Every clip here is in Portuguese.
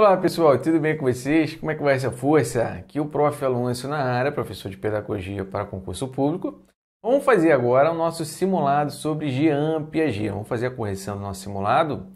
Olá pessoal, tudo bem com vocês? Como é que vai essa força? Aqui é o Prof. Alonso na área, professor de Pedagogia para concurso público. Vamos fazer agora o nosso simulado sobre Jean Piaget. Vamos fazer a correção do nosso simulado.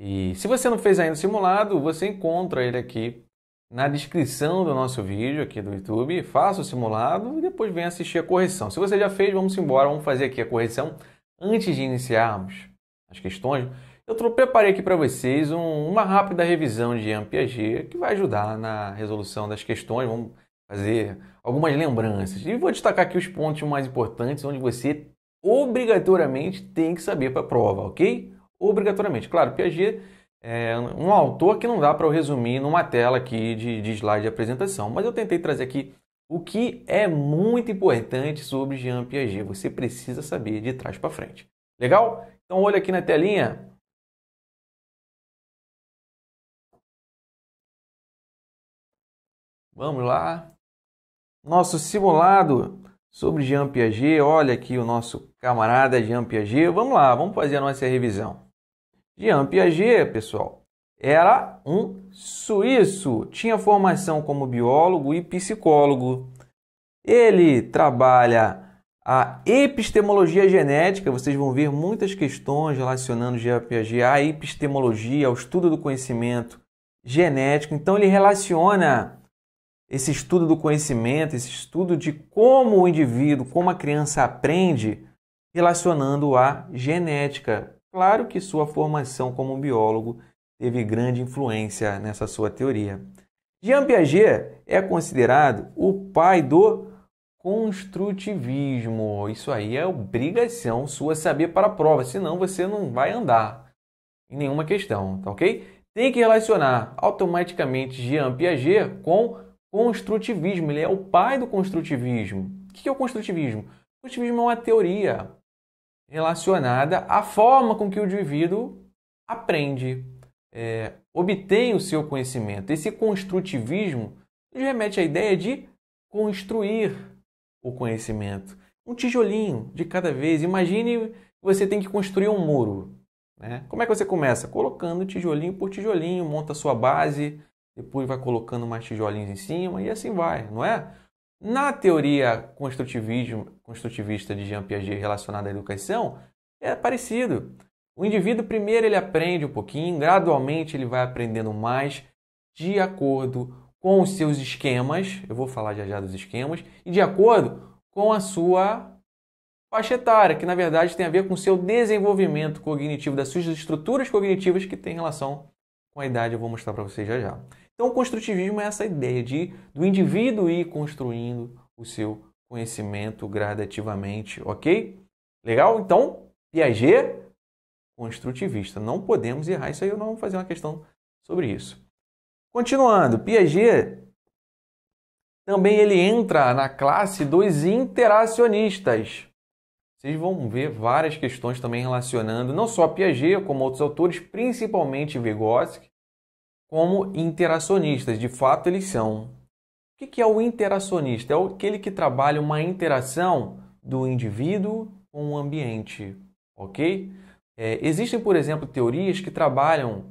E se você não fez ainda o simulado, você encontra ele aqui na descrição do nosso vídeo aqui do YouTube. Faça o simulado e depois vem assistir a correção. Se você já fez, vamos embora, vamos fazer aqui a correção antes de iniciarmos as questões eu preparei aqui para vocês um, uma rápida revisão de Jean Piaget que vai ajudar na resolução das questões. Vamos fazer algumas lembranças. E vou destacar aqui os pontos mais importantes onde você obrigatoriamente tem que saber para a prova, ok? Obrigatoriamente. Claro, Piaget é um autor que não dá para eu resumir numa tela aqui de, de slide de apresentação, mas eu tentei trazer aqui o que é muito importante sobre Jean Piaget. Você precisa saber de trás para frente. Legal? Então olha aqui na telinha Vamos lá. Nosso simulado sobre Jean Piaget. Olha aqui o nosso camarada Jean Piaget. Vamos lá, vamos fazer a nossa revisão. Jean Piaget, pessoal, era um suíço. Tinha formação como biólogo e psicólogo. Ele trabalha a epistemologia genética, vocês vão ver muitas questões relacionando Jean Piaget à epistemologia, ao estudo do conhecimento genético. Então ele relaciona esse estudo do conhecimento, esse estudo de como o indivíduo, como a criança aprende, relacionando a genética. Claro que sua formação como biólogo teve grande influência nessa sua teoria. Jean Piaget é considerado o pai do construtivismo. Isso aí é obrigação sua saber para a prova, senão você não vai andar em nenhuma questão, tá ok? Tem que relacionar automaticamente Jean Piaget com construtivismo, ele é o pai do construtivismo. O que é o construtivismo? O construtivismo é uma teoria relacionada à forma com que o indivíduo aprende, é, obtém o seu conhecimento. Esse construtivismo nos remete à ideia de construir o conhecimento. Um tijolinho de cada vez. Imagine que você tem que construir um muro. Né? Como é que você começa? Colocando tijolinho por tijolinho, monta sua base, depois vai colocando mais tijolinhos em cima e assim vai, não é? Na teoria construtivista de Jean Piaget relacionada à educação, é parecido. O indivíduo primeiro ele aprende um pouquinho, gradualmente ele vai aprendendo mais de acordo com os seus esquemas, eu vou falar já já dos esquemas, e de acordo com a sua faixa etária, que na verdade tem a ver com o seu desenvolvimento cognitivo, das suas estruturas cognitivas que tem relação com a idade, eu vou mostrar para vocês já já. Então, o construtivismo é essa ideia de do indivíduo ir construindo o seu conhecimento gradativamente, ok? Legal? Então, Piaget, construtivista. Não podemos errar isso aí, eu não vou fazer uma questão sobre isso. Continuando, Piaget também ele entra na classe dos interacionistas. Vocês vão ver várias questões também relacionando não só Piaget, como outros autores, principalmente Vygotsky, como interacionistas. De fato, eles são. O que é o interacionista? É aquele que trabalha uma interação do indivíduo com o ambiente, ok? É, existem, por exemplo, teorias que trabalham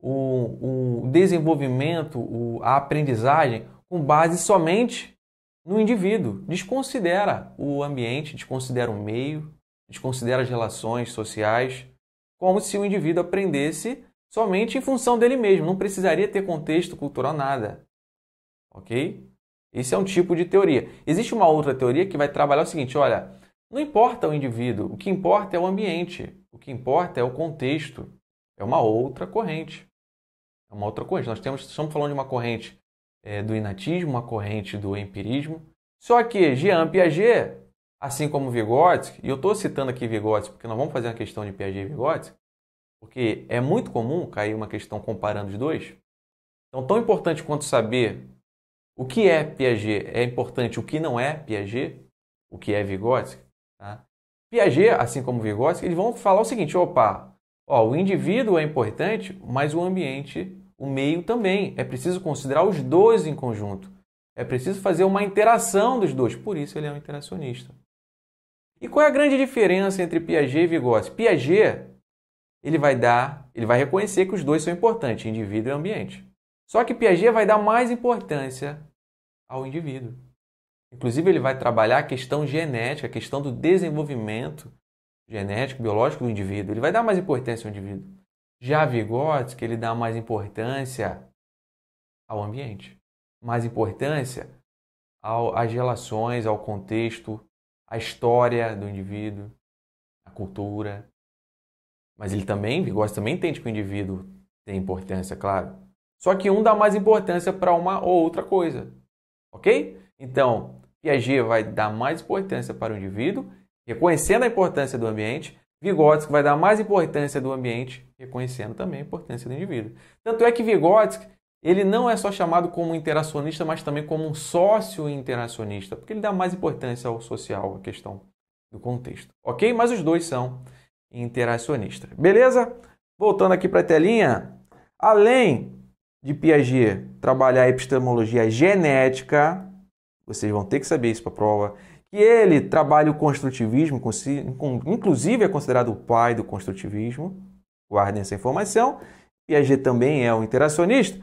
o, o desenvolvimento, o, a aprendizagem com base somente no indivíduo. Desconsidera o ambiente, desconsidera o meio, desconsidera as relações sociais, como se o indivíduo aprendesse somente em função dele mesmo, não precisaria ter contexto cultural nada. Ok? Esse é um tipo de teoria. Existe uma outra teoria que vai trabalhar o seguinte: olha, não importa o indivíduo, o que importa é o ambiente, o que importa é o contexto. É uma outra corrente. É uma outra corrente. Nós temos, estamos falando de uma corrente é, do inatismo, uma corrente do empirismo. Só que Jean Piaget, assim como Vygotsky, e eu estou citando aqui Vygotsky porque nós vamos fazer uma questão de Piaget e Vygotsky, porque é muito comum cair uma questão comparando os dois. Então, tão importante quanto saber o que é Piaget é importante, o que não é Piaget, o que é Vygotsky. Tá? Piaget, assim como Vygotsky, eles vão falar o seguinte: opa, ó, o indivíduo é importante, mas o ambiente, o meio também. É preciso considerar os dois em conjunto. É preciso fazer uma interação dos dois. Por isso ele é um interacionista. E qual é a grande diferença entre Piaget e Vygotsky? Piaget ele vai dar, ele vai reconhecer que os dois são importantes, indivíduo e ambiente. Só que Piaget vai dar mais importância ao indivíduo. Inclusive ele vai trabalhar a questão genética, a questão do desenvolvimento genético, biológico do indivíduo. Ele vai dar mais importância ao indivíduo. Já Vygotsky, ele dá mais importância ao ambiente, mais importância ao, às relações, ao contexto, à história do indivíduo, à cultura, mas ele também, Vigors também entende que o indivíduo tem importância, claro. Só que um dá mais importância para uma ou outra coisa. Ok? Então, Piaget vai dar mais importância para o indivíduo, reconhecendo a importância do ambiente. Vygotsky vai dar mais importância do ambiente, reconhecendo também a importância do indivíduo. Tanto é que Vygotsky ele não é só chamado como interacionista, mas também como um sócio interacionista, porque ele dá mais importância ao social, à questão do contexto. Ok? Mas os dois são interacionista. Beleza? Voltando aqui para a telinha, além de Piaget trabalhar a epistemologia genética, vocês vão ter que saber isso para a prova, que ele trabalha o construtivismo, inclusive é considerado o pai do construtivismo, guardem essa informação. Piaget também é um interacionista.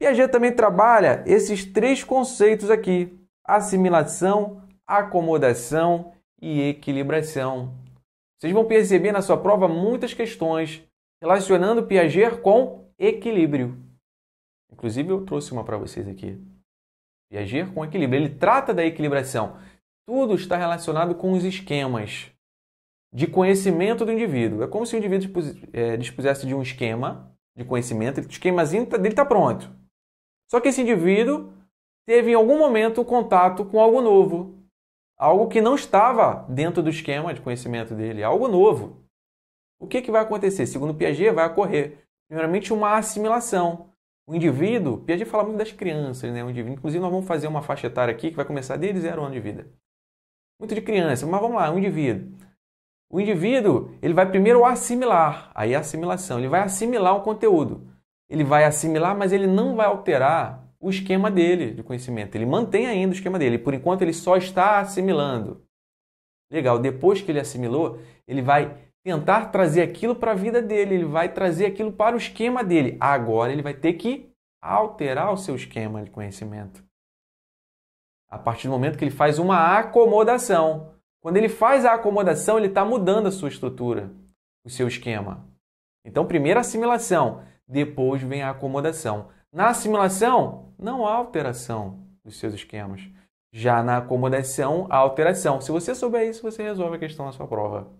Piaget também trabalha esses três conceitos aqui: assimilação, acomodação e equilibração. Vocês vão perceber na sua prova muitas questões relacionando Piaget com equilíbrio. Inclusive, eu trouxe uma para vocês aqui. Piaget com equilíbrio. Ele trata da equilibração. Tudo está relacionado com os esquemas de conhecimento do indivíduo. É como se o indivíduo é, dispusesse de um esquema de conhecimento, o esquemazinho tá, dele está pronto. Só que esse indivíduo teve em algum momento contato com algo novo, algo que não estava dentro do esquema de conhecimento dele, algo novo. O que, que vai acontecer? Segundo Piaget, vai ocorrer, primeiramente, uma assimilação. O indivíduo, Piaget fala muito das crianças, né? O indivíduo, inclusive, nós vamos fazer uma faixa etária aqui que vai começar desde zero ano de vida. Muito de criança, mas vamos lá, o indivíduo. O indivíduo, ele vai primeiro assimilar, aí a assimilação, ele vai assimilar o conteúdo. Ele vai assimilar, mas ele não vai alterar o esquema dele de conhecimento. Ele mantém ainda o esquema dele. Por enquanto, ele só está assimilando. Legal, depois que ele assimilou, ele vai tentar trazer aquilo para a vida dele, ele vai trazer aquilo para o esquema dele. Agora, ele vai ter que alterar o seu esquema de conhecimento. A partir do momento que ele faz uma acomodação. Quando ele faz a acomodação, ele está mudando a sua estrutura, o seu esquema. Então, primeiro a assimilação, depois vem a acomodação. Na assimilação, não há alteração dos seus esquemas. Já na acomodação, há alteração. Se você souber isso, você resolve a questão na sua prova.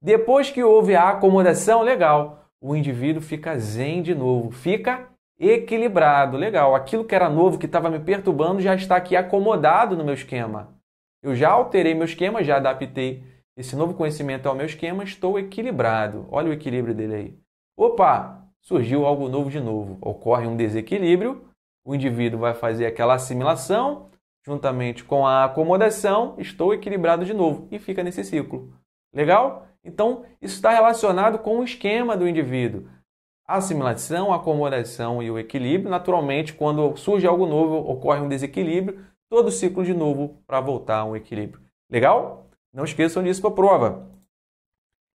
Depois que houve a acomodação, legal, o indivíduo fica zen de novo, fica equilibrado, legal. Aquilo que era novo, que estava me perturbando, já está aqui acomodado no meu esquema. Eu já alterei meu esquema, já adaptei esse novo conhecimento ao meu esquema, estou equilibrado. Olha o equilíbrio dele aí. Opa, surgiu algo novo de novo. Ocorre um desequilíbrio, o indivíduo vai fazer aquela assimilação, juntamente com a acomodação, estou equilibrado de novo e fica nesse ciclo. Legal? Então, isso está relacionado com o esquema do indivíduo. Assimilação, acomodação e o equilíbrio. Naturalmente, quando surge algo novo, ocorre um desequilíbrio, todo ciclo de novo para voltar a um equilíbrio. Legal? Não esqueçam disso para a prova.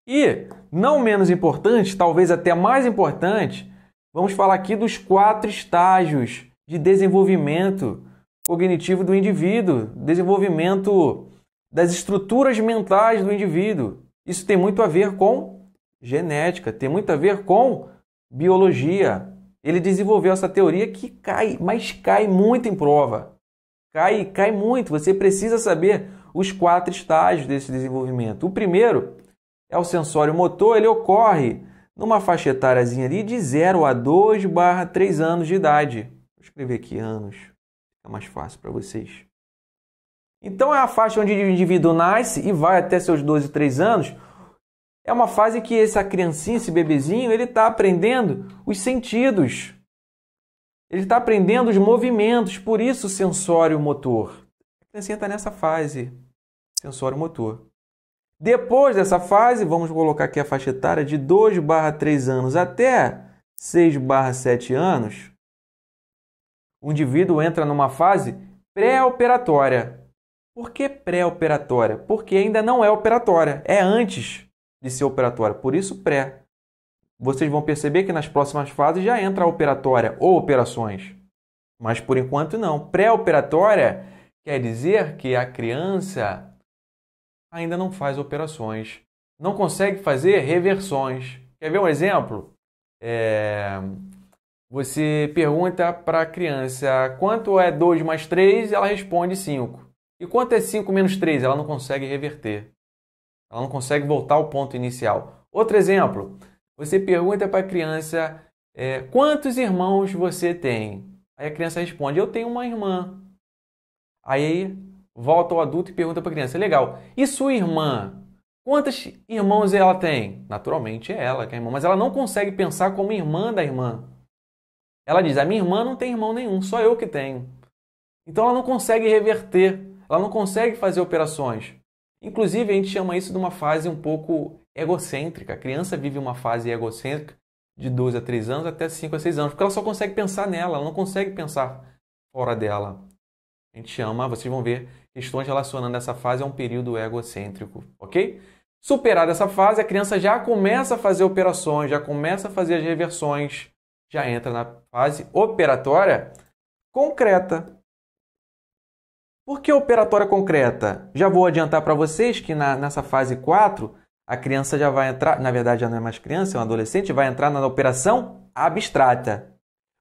E, não menos importante, talvez até mais importante, vamos falar aqui dos quatro estágios de desenvolvimento cognitivo do indivíduo, desenvolvimento das estruturas mentais do indivíduo. Isso tem muito a ver com genética, tem muito a ver com biologia. Ele desenvolveu essa teoria que cai, mas cai muito em prova. Cai, cai muito. Você precisa saber os quatro estágios desse desenvolvimento. O primeiro é o sensório motor, ele ocorre numa faixa etáriazinha ali de 0 a 2 barra 3 anos de idade. Vou escrever aqui anos, fica mais fácil para vocês. Então é a faixa onde o indivíduo nasce e vai até seus 12, 3 anos. É uma fase que essa criancinha, esse bebezinho, ele está aprendendo os sentidos. Ele está aprendendo os movimentos, por isso sensório motor. A criancinha está nessa fase, sensório motor. Depois dessa fase, vamos colocar aqui a faixa etária de 2 barra 3 anos até 6 barra 7 anos, o indivíduo entra numa fase pré-operatória. Por que pré-operatória? Porque ainda não é operatória, é antes de ser operatória, por isso pré. Vocês vão perceber que nas próximas fases já entra a operatória ou operações. Mas por enquanto não. Pré-operatória quer dizer que a criança ainda não faz operações, não consegue fazer reversões. Quer ver um exemplo? É... Você pergunta para a criança quanto é 2 mais 3, ela responde 5. E quanto é 5 menos 3? Ela não consegue reverter. Ela não consegue voltar ao ponto inicial. Outro exemplo, você pergunta para a criança é, quantos irmãos você tem? Aí a criança responde: Eu tenho uma irmã. Aí volta ao adulto e pergunta para a criança: legal, e sua irmã? Quantos irmãos ela tem? Naturalmente é ela que é irmã, mas ela não consegue pensar como irmã da irmã. Ela diz: a minha irmã não tem irmão nenhum, só eu que tenho. Então ela não consegue reverter, ela não consegue fazer operações. Inclusive, a gente chama isso de uma fase um pouco egocêntrica. A criança vive uma fase egocêntrica de 2 a 3 anos até 5 a 6 anos, porque ela só consegue pensar nela, ela não consegue pensar fora dela. A gente chama, vocês vão ver questões relacionando essa fase a um período egocêntrico, ok? Superada essa fase, a criança já começa a fazer operações, já começa a fazer as reversões, já entra na fase operatória concreta. Por que operatória concreta? Já vou adiantar para vocês que na, nessa fase 4, a criança já vai entrar, na verdade já não é mais criança, é um adolescente, vai entrar na operação abstrata.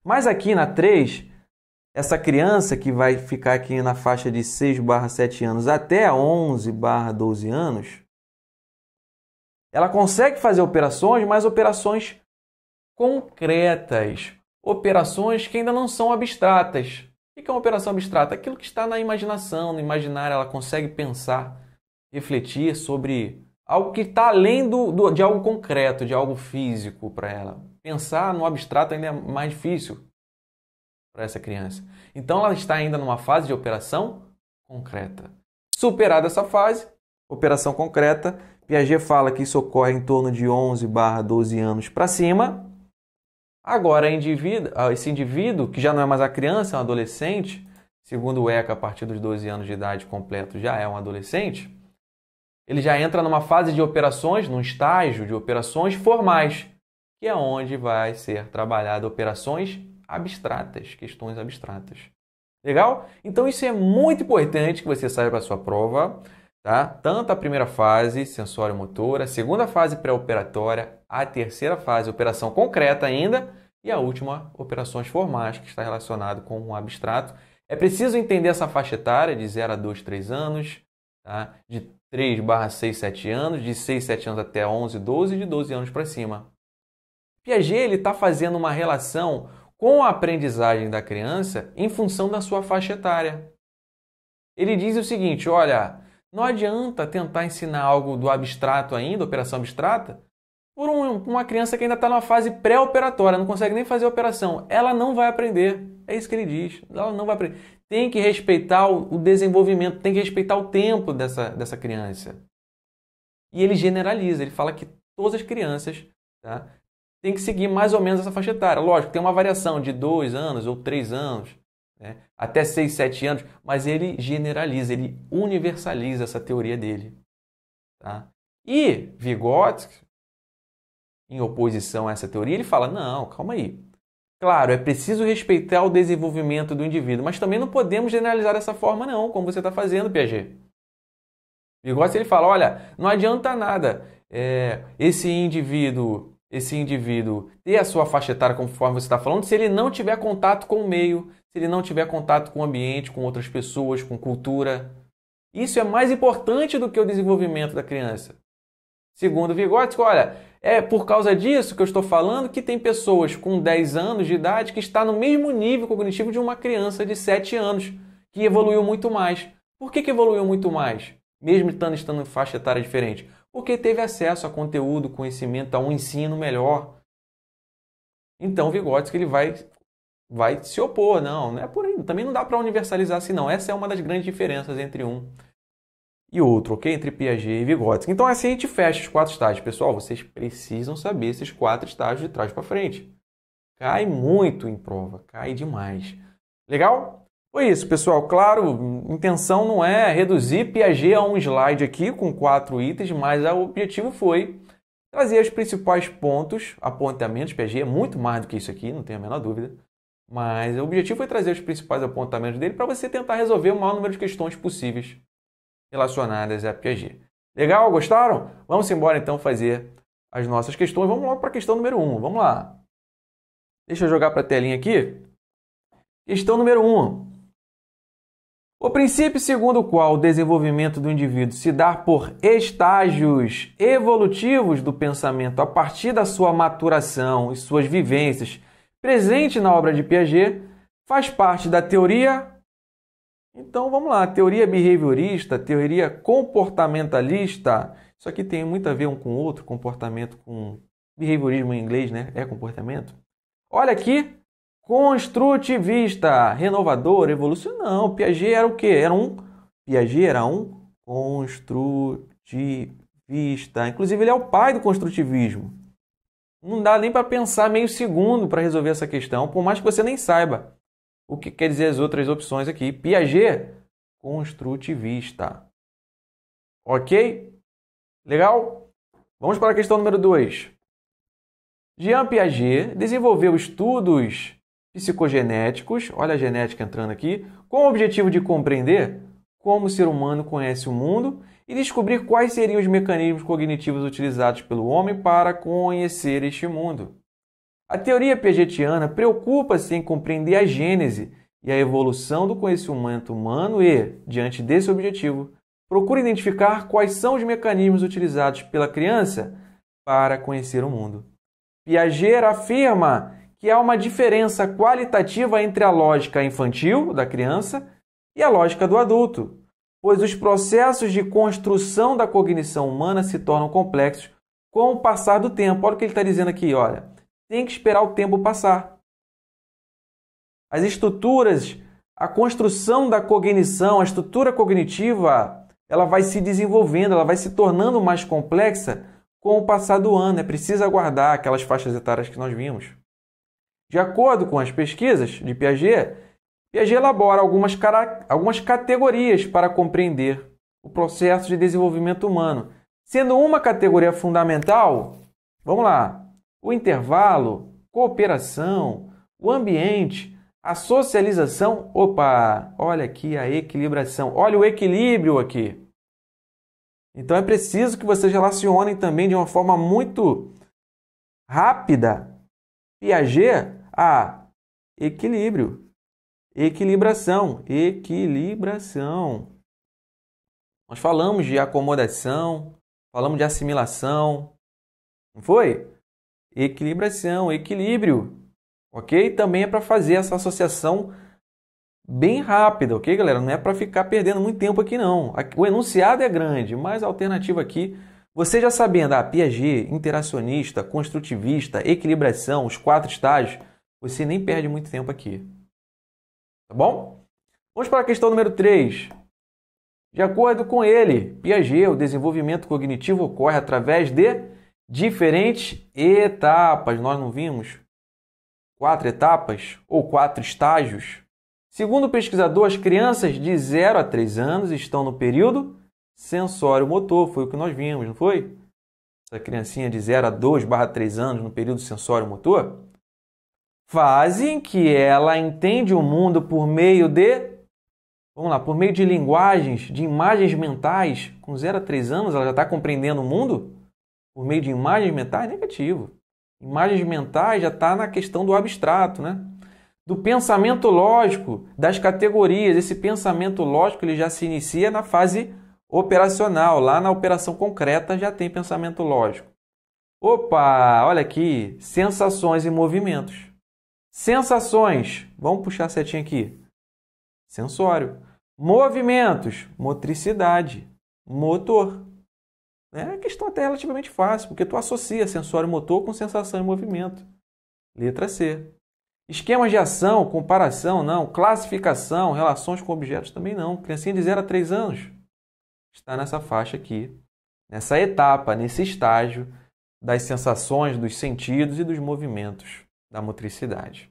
Mas aqui na 3, essa criança que vai ficar aqui na faixa de 6 barra 7 anos até 11 barra 12 anos, ela consegue fazer operações, mas operações concretas, operações que ainda não são abstratas. O que é uma operação abstrata? Aquilo que está na imaginação, no imaginário, ela consegue pensar, refletir sobre algo que está além do, do, de algo concreto, de algo físico para ela. Pensar no abstrato ainda é mais difícil para essa criança. Então ela está ainda numa fase de operação concreta. Superada essa fase, operação concreta, Piaget fala que isso ocorre em torno de 11 barra 12 anos para cima. Agora, indivíduo, esse indivíduo, que já não é mais a criança, é um adolescente, segundo o ECA, a partir dos 12 anos de idade completo já é um adolescente, ele já entra numa fase de operações, num estágio de operações formais, que é onde vai ser trabalhado operações abstratas, questões abstratas. Legal? Então isso é muito importante que você saiba a sua prova, tá? Tanto a primeira fase, sensório motora, a segunda fase pré-operatória, a terceira fase, operação concreta ainda, e a última, operações formais, que está relacionado com um abstrato. É preciso entender essa faixa etária de 0 a 2, 3 anos, tá? de 3 barra 6, 7 anos, de 6, 7 anos até 11, 12 e de 12 anos para cima. Piaget está fazendo uma relação com a aprendizagem da criança em função da sua faixa etária. Ele diz o seguinte: olha, não adianta tentar ensinar algo do abstrato ainda, operação abstrata, por um, uma criança que ainda está numa fase pré-operatória, não consegue nem fazer a operação. Ela não vai aprender. É isso que ele diz. Ela não vai aprender. Tem que respeitar o, o desenvolvimento, tem que respeitar o tempo dessa, dessa criança. E ele generaliza, ele fala que todas as crianças tá, tem que seguir mais ou menos essa faixa etária. Lógico, tem uma variação de dois anos ou três anos, né? até seis, sete anos, mas ele generaliza, ele universaliza essa teoria dele. Tá? E Vygotsky, em oposição a essa teoria, ele fala: não, calma aí. Claro, é preciso respeitar o desenvolvimento do indivíduo, mas também não podemos generalizar dessa forma, não, como você está fazendo, Piaget. Vygotsky ele fala: olha, não adianta nada é, esse indivíduo esse indivíduo ter a sua faixa etária, conforme você está falando, se ele não tiver contato com o meio, se ele não tiver contato com o ambiente, com outras pessoas, com cultura. Isso é mais importante do que o desenvolvimento da criança. Segundo Vygotsky, olha, é por causa disso que eu estou falando que tem pessoas com 10 anos de idade que está no mesmo nível cognitivo de uma criança de 7 anos, que evoluiu muito mais. Por que, que evoluiu muito mais? Mesmo estando, estando em faixa etária diferente porque teve acesso a conteúdo, conhecimento, a um ensino melhor. Então, Vygotsky ele vai vai se opor, não, não é por aí. Também não dá para universalizar assim, não. Essa é uma das grandes diferenças entre um e outro, ok? Entre Piaget e Vygotsky. Então, assim a gente fecha os quatro estágios. Pessoal, vocês precisam saber esses quatro estágios de trás para frente. Cai muito em prova, cai demais. Legal? Foi isso, pessoal. Claro, intenção não é reduzir Piaget a um slide aqui com quatro itens, mas o objetivo foi trazer os principais pontos, apontamentos. Piaget é muito mais do que isso aqui, não tenho a menor dúvida. Mas o objetivo foi trazer os principais apontamentos dele para você tentar resolver o maior número de questões possíveis relacionadas a Piaget. Legal? Gostaram? Vamos embora então fazer as nossas questões. Vamos logo para a questão número 1. Um. Vamos lá. Deixa eu jogar para a telinha aqui. Questão número 1. Um. O princípio segundo o qual o desenvolvimento do indivíduo se dá por estágios evolutivos do pensamento a partir da sua maturação e suas vivências, presente na obra de Piaget, faz parte da teoria. Então vamos lá, teoria behaviorista, teoria comportamentalista. Isso aqui tem muito a ver um com o outro, comportamento com behaviorismo em inglês, né? É comportamento. Olha aqui construtivista, renovador, evolucionário. Não, Piaget era o quê? Era um Piaget era um construtivista. Inclusive ele é o pai do construtivismo. Não dá nem para pensar meio segundo para resolver essa questão, por mais que você nem saiba o que quer dizer as outras opções aqui. Piaget, construtivista. OK? Legal? Vamos para a questão número 2. Jean Piaget desenvolveu estudos psicogenéticos, olha a genética entrando aqui, com o objetivo de compreender como o ser humano conhece o mundo e descobrir quais seriam os mecanismos cognitivos utilizados pelo homem para conhecer este mundo. A teoria piagetiana preocupa-se em compreender a gênese e a evolução do conhecimento humano e, diante desse objetivo, procura identificar quais são os mecanismos utilizados pela criança para conhecer o mundo. Piaget afirma que há uma diferença qualitativa entre a lógica infantil da criança e a lógica do adulto, pois os processos de construção da cognição humana se tornam complexos com o passar do tempo. Olha o que ele está dizendo aqui, olha. Tem que esperar o tempo passar. As estruturas, a construção da cognição, a estrutura cognitiva, ela vai se desenvolvendo, ela vai se tornando mais complexa com o passar do ano. É preciso aguardar aquelas faixas etárias que nós vimos. De acordo com as pesquisas de Piaget, Piaget elabora algumas, algumas categorias para compreender o processo de desenvolvimento humano, sendo uma categoria fundamental, vamos lá, o intervalo, cooperação, o ambiente, a socialização, opa, olha aqui a equilibração, olha o equilíbrio aqui. Então é preciso que vocês relacionem também de uma forma muito rápida Piaget a. Equilíbrio. Equilibração. Equilibração. Nós falamos de acomodação, falamos de assimilação. Não foi? Equilibração, equilíbrio. Ok? Também é para fazer essa associação bem rápida, ok, galera? Não é para ficar perdendo muito tempo aqui, não. O enunciado é grande, mas a alternativa aqui, você já sabendo, a ah, Piaget, interacionista, construtivista, equilibração, os quatro estágios, você nem perde muito tempo aqui. Tá bom? Vamos para a questão número 3. De acordo com ele, Piaget, o desenvolvimento cognitivo ocorre através de diferentes etapas. Nós não vimos quatro etapas ou quatro estágios. Segundo o pesquisador, as crianças de 0 a 3 anos estão no período sensório-motor, foi o que nós vimos, não foi? Essa criancinha de 0 a 2 barra 3 anos no período sensório-motor fase em que ela entende o mundo por meio de Vamos lá, por meio de linguagens, de imagens mentais, com 0 a 3 anos ela já está compreendendo o mundo? Por meio de imagens mentais? Negativo. Imagens mentais já está na questão do abstrato, né? Do pensamento lógico, das categorias. Esse pensamento lógico ele já se inicia na fase operacional. Lá na operação concreta já tem pensamento lógico. Opa, olha aqui, sensações e movimentos. Sensações. Vamos puxar a setinha aqui. Sensório. Movimentos. Motricidade. Motor. É uma questão até relativamente fácil, porque tu associa sensório motor com sensação e movimento. Letra C. Esquemas de ação, comparação, não. Classificação, relações com objetos, também não. Criancinha de 0 a 3 anos está nessa faixa aqui, nessa etapa, nesse estágio das sensações, dos sentidos e dos movimentos da motricidade.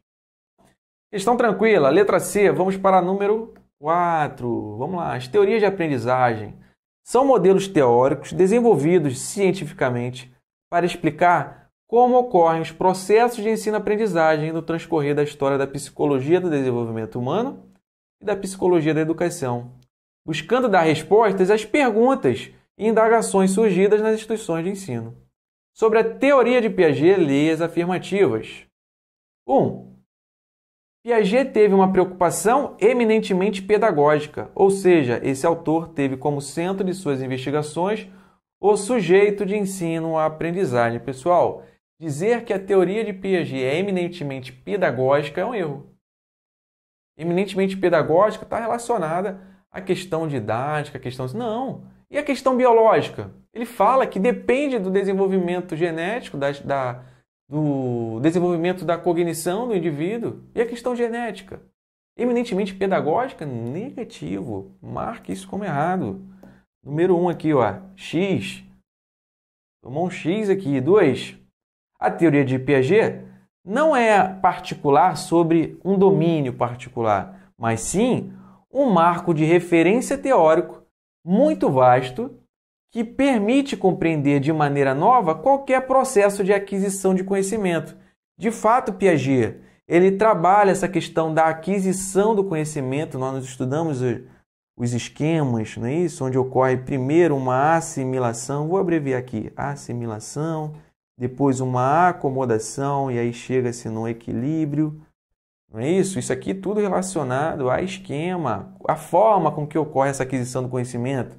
Questão tranquila, letra C, vamos para número 4. Vamos lá, as teorias de aprendizagem são modelos teóricos desenvolvidos cientificamente para explicar como ocorrem os processos de ensino-aprendizagem no transcorrer da história da psicologia do desenvolvimento humano e da psicologia da educação, buscando dar respostas às perguntas e indagações surgidas nas instituições de ensino. Sobre a teoria de Piaget, leia as afirmativas. 1. Piaget teve uma preocupação eminentemente pedagógica, ou seja, esse autor teve como centro de suas investigações o sujeito de ensino a aprendizagem pessoal. Dizer que a teoria de Piaget é eminentemente pedagógica é um erro. Eminentemente pedagógica está relacionada à questão didática, à questão. Não! E a questão biológica? Ele fala que depende do desenvolvimento genético da, da, do desenvolvimento da cognição do indivíduo e a questão genética. Eminentemente pedagógica, negativo. Marque isso como errado. Número 1 um aqui, ó, X. Tomou um X aqui. 2. A teoria de Piaget não é particular sobre um domínio particular, mas sim um marco de referência teórico muito vasto que permite compreender de maneira nova qualquer processo de aquisição de conhecimento. De fato, Piaget, ele trabalha essa questão da aquisição do conhecimento. Nós estudamos os esquemas, não é isso? Onde ocorre primeiro uma assimilação, vou abreviar aqui, assimilação, depois uma acomodação e aí chega-se num equilíbrio. Não é isso? Isso aqui tudo relacionado a esquema, a forma com que ocorre essa aquisição do conhecimento.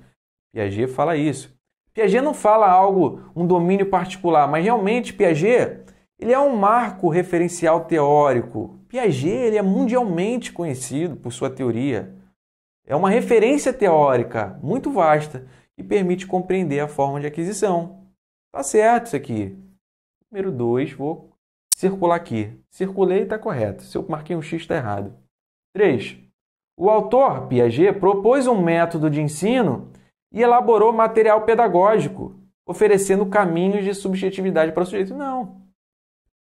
Piaget fala isso. Piaget não fala algo, um domínio particular, mas realmente Piaget ele é um marco referencial teórico. Piaget ele é mundialmente conhecido por sua teoria. É uma referência teórica muito vasta que permite compreender a forma de aquisição. Tá certo isso aqui. Número 2, vou circular aqui. Circulei está correto. Se eu marquei um X, está errado. 3. O autor, Piaget, propôs um método de ensino e elaborou material pedagógico, oferecendo caminhos de subjetividade para o sujeito. Não.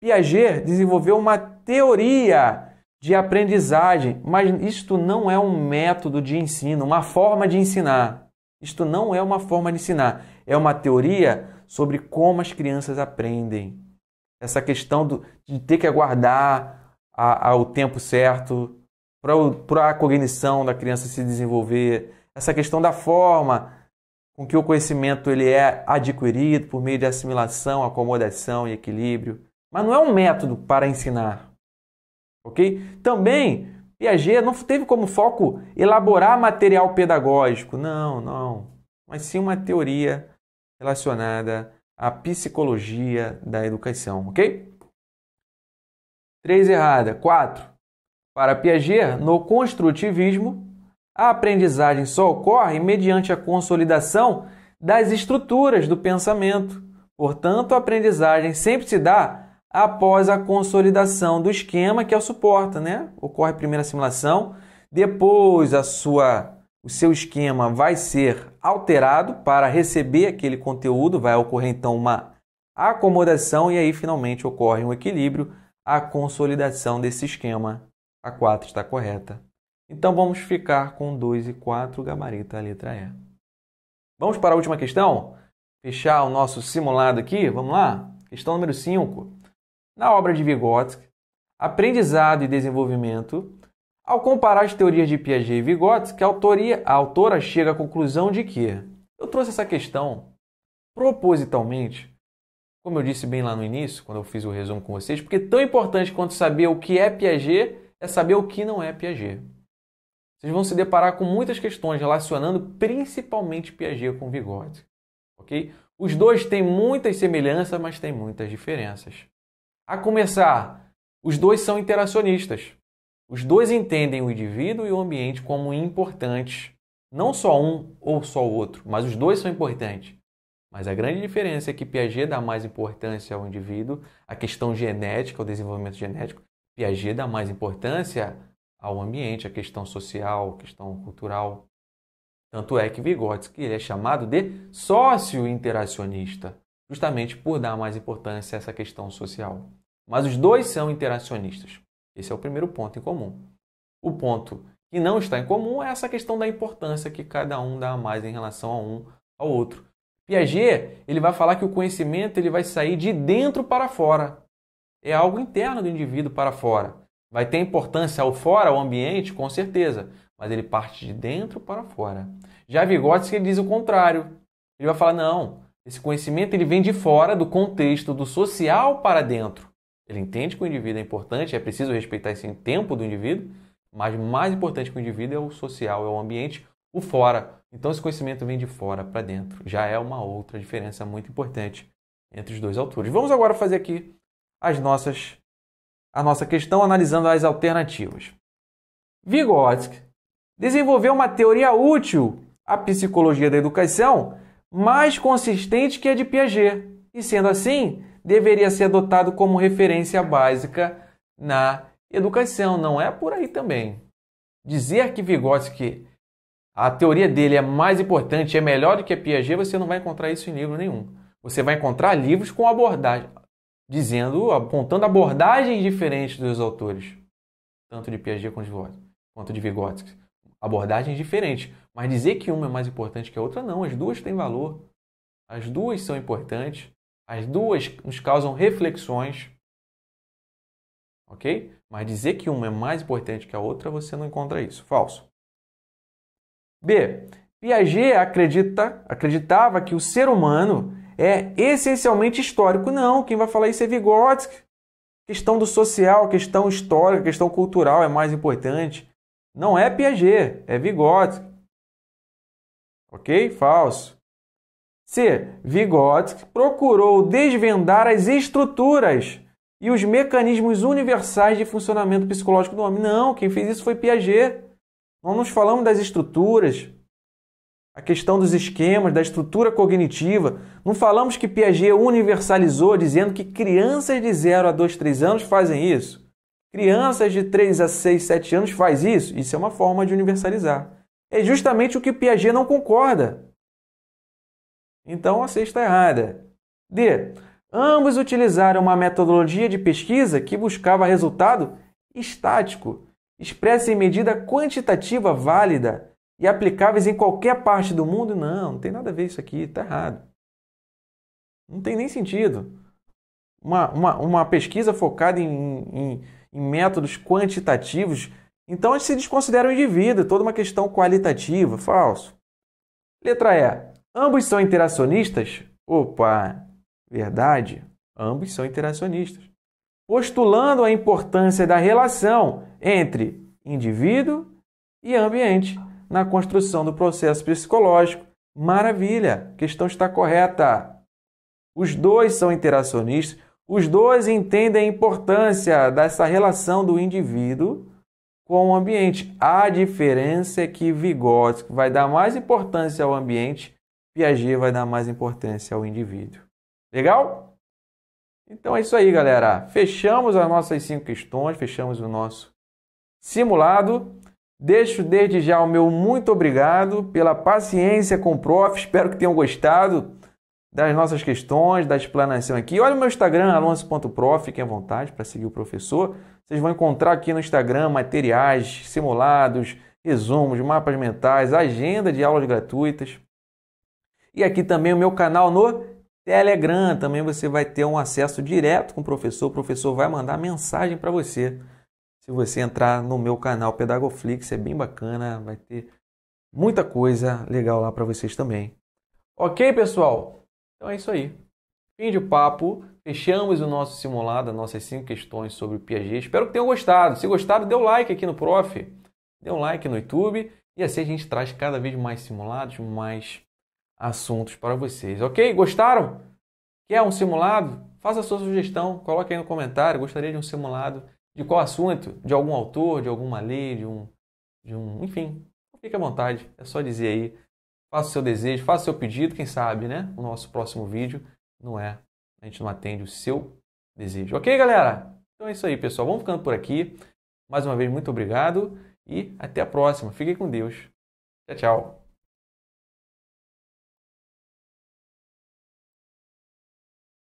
Piaget desenvolveu uma teoria de aprendizagem, mas isto não é um método de ensino, uma forma de ensinar. Isto não é uma forma de ensinar, é uma teoria sobre como as crianças aprendem. Essa questão do, de ter que aguardar a, a, o tempo certo para a cognição da criança se desenvolver, essa questão da forma, com que o conhecimento ele é adquirido por meio de assimilação, acomodação e equilíbrio, mas não é um método para ensinar. OK? Também Piaget não teve como foco elaborar material pedagógico, não, não, mas sim uma teoria relacionada à psicologia da educação, OK? 3 errada. 4. Para Piaget, no construtivismo, a aprendizagem só ocorre mediante a consolidação das estruturas do pensamento. Portanto, a aprendizagem sempre se dá após a consolidação do esquema que a suporta, né? Ocorre a primeira depois a sua o seu esquema vai ser alterado para receber aquele conteúdo, vai ocorrer então uma acomodação e aí finalmente ocorre um equilíbrio, a consolidação desse esquema. A 4 está correta. Então vamos ficar com 2 e 4, gabarito a letra E. Vamos para a última questão? Fechar o nosso simulado aqui, vamos lá? Questão número 5. Na obra de Vygotsky, Aprendizado e Desenvolvimento, ao comparar as teorias de Piaget e Vygotsky, a, autoria, a autora chega à conclusão de que eu trouxe essa questão propositalmente, como eu disse bem lá no início, quando eu fiz o resumo com vocês, porque tão importante quanto saber o que é Piaget é saber o que não é Piaget. Vocês vão se deparar com muitas questões relacionando principalmente Piaget com Vygotsky, ok? Os dois têm muitas semelhanças, mas têm muitas diferenças. A começar, os dois são interacionistas. Os dois entendem o indivíduo e o ambiente como importantes. Não só um ou só o outro, mas os dois são importantes. Mas a grande diferença é que Piaget dá mais importância ao indivíduo, à questão genética, ao desenvolvimento genético. Piaget dá mais importância ao ambiente, à questão social, à questão cultural. Tanto é que Vygotsky ele é chamado de sócio interacionista, justamente por dar mais importância a essa questão social. Mas os dois são interacionistas. Esse é o primeiro ponto em comum. O ponto que não está em comum é essa questão da importância que cada um dá mais em relação a um ao outro. Piaget, ele vai falar que o conhecimento ele vai sair de dentro para fora. É algo interno do indivíduo para fora. Vai ter importância ao fora, ao ambiente, com certeza, mas ele parte de dentro para fora. Já Vygotsky diz o contrário. Ele vai falar: não, esse conhecimento ele vem de fora, do contexto, do social para dentro. Ele entende que o indivíduo é importante, é preciso respeitar esse tempo do indivíduo, mas mais importante que o indivíduo é o social, é o ambiente, o fora. Então esse conhecimento vem de fora para dentro. Já é uma outra diferença muito importante entre os dois autores. Vamos agora fazer aqui as nossas a nossa questão analisando as alternativas. Vygotsky desenvolveu uma teoria útil à psicologia da educação, mais consistente que a de Piaget, e sendo assim, deveria ser adotado como referência básica na educação, não é por aí também. Dizer que Vygotsky, a teoria dele é mais importante, é melhor do que a Piaget, você não vai encontrar isso em livro nenhum. Você vai encontrar livros com abordagem, dizendo, apontando abordagens diferentes dos autores, tanto de Piaget quanto de Vygotsky. Abordagens diferentes, mas dizer que uma é mais importante que a outra, não, as duas têm valor. As duas são importantes, as duas nos causam reflexões. Ok? Mas dizer que uma é mais importante que a outra, você não encontra isso. Falso. B. Piaget acredita, acreditava que o ser humano é essencialmente histórico. Não, quem vai falar isso é Vygotsky. Questão do social, questão histórica, questão cultural é mais importante. Não é Piaget, é Vygotsky. Ok? Falso. C. Vygotsky procurou desvendar as estruturas e os mecanismos universais de funcionamento psicológico do homem. Não, quem fez isso foi Piaget. Nós nos falamos das estruturas, a questão dos esquemas, da estrutura cognitiva. Não falamos que Piaget universalizou dizendo que crianças de 0 a 2, 3 anos fazem isso. Crianças de 3 a 6, 7 anos faz isso. Isso é uma forma de universalizar. É justamente o que Piaget não concorda. Então a sexta está é errada. D. Ambos utilizaram uma metodologia de pesquisa que buscava resultado estático, expressa em medida quantitativa válida e aplicáveis em qualquer parte do mundo? Não, não tem nada a ver isso aqui, está errado. Não tem nem sentido. Uma, uma, uma pesquisa focada em, em, em métodos quantitativos, então se desconsidera o indivíduo, toda uma questão qualitativa, falso. Letra E. Ambos são interacionistas? Opa, verdade. Ambos são interacionistas. Postulando a importância da relação entre indivíduo e ambiente na construção do processo psicológico. Maravilha! A questão está correta. Os dois são interacionistas, os dois entendem a importância dessa relação do indivíduo com o ambiente. A diferença é que Vygotsky vai dar mais importância ao ambiente, Piaget vai dar mais importância ao indivíduo. Legal? Então é isso aí, galera. Fechamos as nossas cinco questões, fechamos o nosso simulado. Deixo desde já o meu muito obrigado pela paciência com o prof. Espero que tenham gostado das nossas questões, da explanação aqui. Olha o meu Instagram, alonso.prof, fiquem à vontade para seguir o professor. Vocês vão encontrar aqui no Instagram materiais, simulados, resumos, mapas mentais, agenda de aulas gratuitas. E aqui também o meu canal no Telegram. Também você vai ter um acesso direto com o professor. O professor vai mandar mensagem para você. Se você entrar no meu canal Pedagoflix, é bem bacana, vai ter muita coisa legal lá para vocês também. Ok, pessoal? Então é isso aí. Fim de papo. Fechamos o nosso simulado, as nossas cinco questões sobre o Piaget. Espero que tenham gostado. Se gostaram, dê um like aqui no Prof. Dê um like no YouTube. E assim a gente traz cada vez mais simulados, mais assuntos para vocês. Ok? Gostaram? Quer um simulado? Faça a sua sugestão, coloque aí no comentário. Gostaria de um simulado de qual assunto, de algum autor, de alguma lei, de um, de um, enfim, fique à vontade, é só dizer aí, faça o seu desejo, faça o seu pedido, quem sabe, né? O nosso próximo vídeo não é, a gente não atende o seu desejo. OK, galera? Então é isso aí, pessoal. Vamos ficando por aqui. Mais uma vez muito obrigado e até a próxima. Fiquem com Deus. Tchau, tchau.